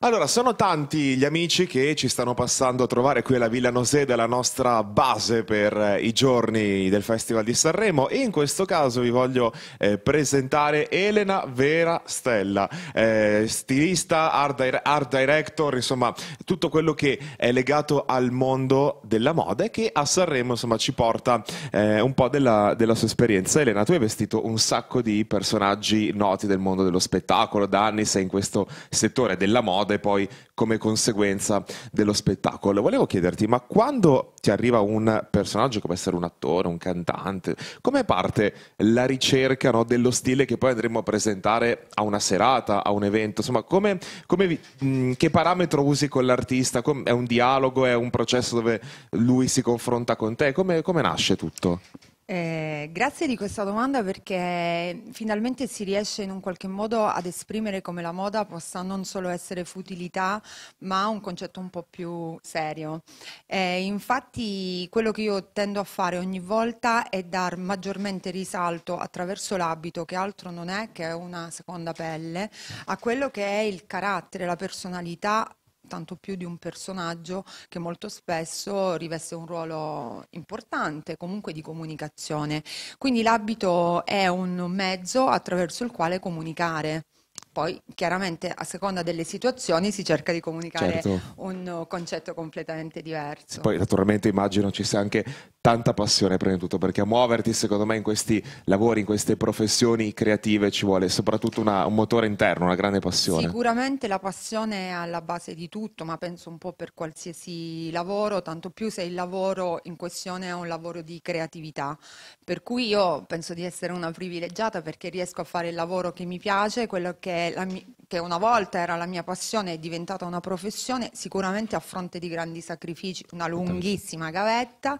Allora, sono tanti gli amici che ci stanno passando a trovare qui alla Villa Noseda, la nostra base per eh, i giorni del Festival di Sanremo e in questo caso vi voglio eh, presentare Elena Vera Stella, eh, stilista, art, di art, director, insomma tutto quello che è legato al mondo della moda e che a Sanremo insomma, ci porta eh, un po' della, della sua esperienza. Elena, tu hai vestito un sacco di personaggi noti del mondo dello spettacolo, da anni sei in questo settore della moda moda poi come conseguenza dello spettacolo. Volevo chiederti, ma quando ti arriva un personaggio come essere un attore, un cantante, come parte la ricerca no, dello stile che poi andremo a presentare a una serata, a un evento? Insomma, come, come mh, mm, che parametro usi con l'artista? Com- è un dialogo, è un processo dove lui si confronta con te? Come, come nasce tutto? Eh, grazie di questa domanda perché finalmente si riesce in un qualche modo ad esprimere come la moda possa non solo essere futilità ma un concetto un po' più serio. Eh, infatti quello che io tendo a fare ogni volta è dar maggiormente risalto attraverso l'abito che altro non è che una seconda pelle a quello che è il carattere, la personalità tanto più di un personaggio che molto spesso riveste un ruolo importante comunque di comunicazione. Quindi l'abito è un mezzo attraverso il quale comunicare poi chiaramente a seconda delle situazioni si cerca di comunicare certo. un uh, concetto completamente diverso. Poi naturalmente immagino ci sia anche tanta passione prima di tutto perché a muoverti secondo me in questi lavori, in queste professioni creative ci vuole soprattutto una, un motore interno, una grande passione. Sicuramente la passione è alla base di tutto ma penso un po' per qualsiasi lavoro, tanto più se il lavoro in questione è un lavoro di creatività. Per cui io penso di essere una privilegiata perché riesco a fare il lavoro che mi piace, quello che è che, mia, che, una volta era la mia passione è diventata una professione, sicuramente a fronte di grandi sacrifici, una lunghissima gavetta,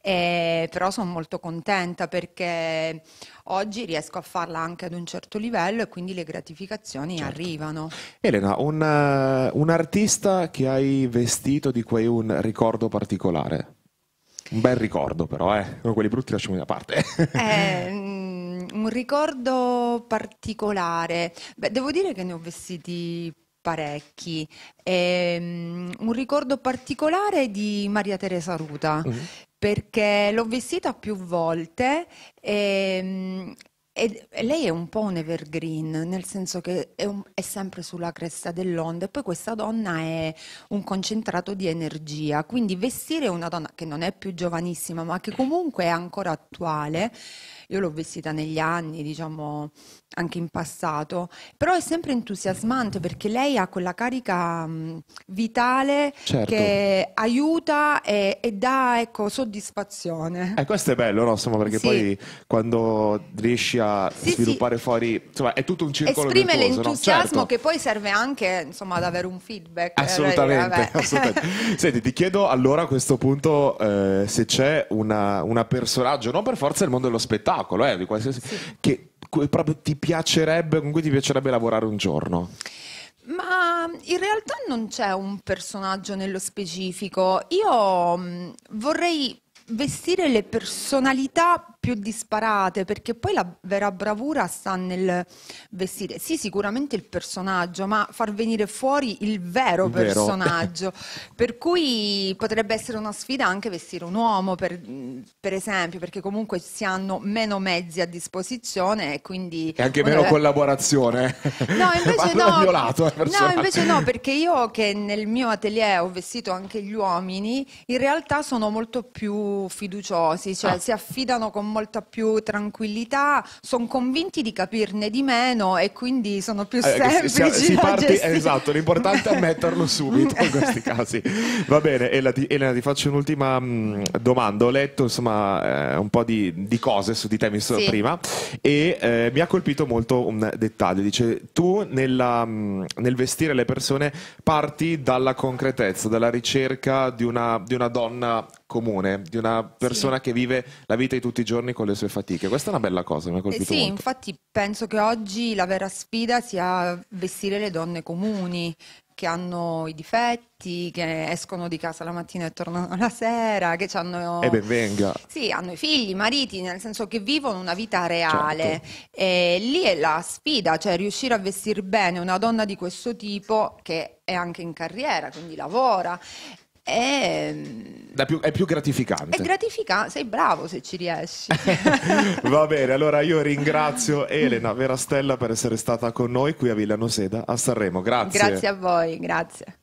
eh, però sono molto contenta perché oggi riesco a farla anche ad un certo livello e quindi le gratificazioni certo. arrivano. Elena, un, eh, un artista che hai vestito di cui hai un ricordo particolare? Un bel ricordo però, eh? quelli brutti lasciamo da parte. Eh, un ricordo particolare. Beh, devo dire che ne ho vestiti parecchi. Ehm, un ricordo particolare di Maria Teresa Ruta, mm. perché l'ho vestita più volte e, ehm, e, e, lei è un po' un evergreen, nel senso che è, un, è sempre sulla cresta dell'onda e poi questa donna è un concentrato di energia, quindi vestire una donna che non è più giovanissima ma che comunque è ancora attuale io l'ho vestita negli anni, diciamo anche in passato, però è sempre entusiasmante perché lei ha quella carica mh, mm, vitale certo. che aiuta e, e, dà ecco, soddisfazione. E eh, questo è bello, no? Insomma, perché sì. poi quando riesci a sì, sviluppare sì. fuori, insomma, è tutto un circolo Esprime virtuoso, l'entusiasmo no? certo. che poi serve anche, insomma, ad avere un feedback. Assolutamente, eh, assolutamente. Senti, ti chiedo allora a questo punto eh, se c'è una, una personaggio, non per forza il mondo dello spettacolo, spettacolo, eh, di qualsiasi, sì. che proprio ti piacerebbe, con cui ti piacerebbe lavorare un giorno? Ma in realtà non c'è un personaggio nello specifico. Io mm, vorrei vestire le personalità più disparate, perché poi la vera bravura sta nel vestire, sì sicuramente il personaggio, ma far venire fuori il vero, vero. personaggio, per cui potrebbe essere una sfida anche vestire un uomo, per, per, esempio, perché comunque si hanno meno mezzi a disposizione e quindi... E anche meno deve... collaborazione. No invece no, violato, eh, no, invece no, perché io che nel mio atelier ho vestito anche gli uomini, in realtà sono molto più fiduciosi, cioè ah. si affidano con molta più tranquillità, sono convinti di capirne di meno e quindi sono più eh, semplici. Si, si parti, esatto, l'importante è ammetterlo subito in questi casi. Va bene, Elena ti, Elena, ti faccio un'ultima mm, domanda. Ho letto insomma eh, un po' di, di, cose su di te sì. prima e eh, mi ha colpito molto un dettaglio. Dice, tu nella, mm, nel vestire le persone parti dalla concretezza, dalla ricerca di una, di una donna comune, di una persona sì. che vive la vita di tutti i giorni con le sue fatiche. Questa è una bella cosa, mi ha colpito eh Sì, molto. infatti penso che oggi la vera sfida sia vestire le donne comuni, che hanno i difetti, che escono di casa la mattina e tornano la sera, che hanno... E ben venga. Sì, hanno i figli, i mariti, nel senso che vivono una vita reale. Certo. E lì è la sfida, cioè riuscire a vestire bene una donna di questo tipo che è anche in carriera, quindi lavora, è... È, mm, più, è più, gratificante. È gratificante, sei bravo se ci riesci. Va bene, allora io ringrazio Elena Verastella per essere stata con noi qui a Villano Seda a Sanremo. Grazie. Grazie a voi, grazie.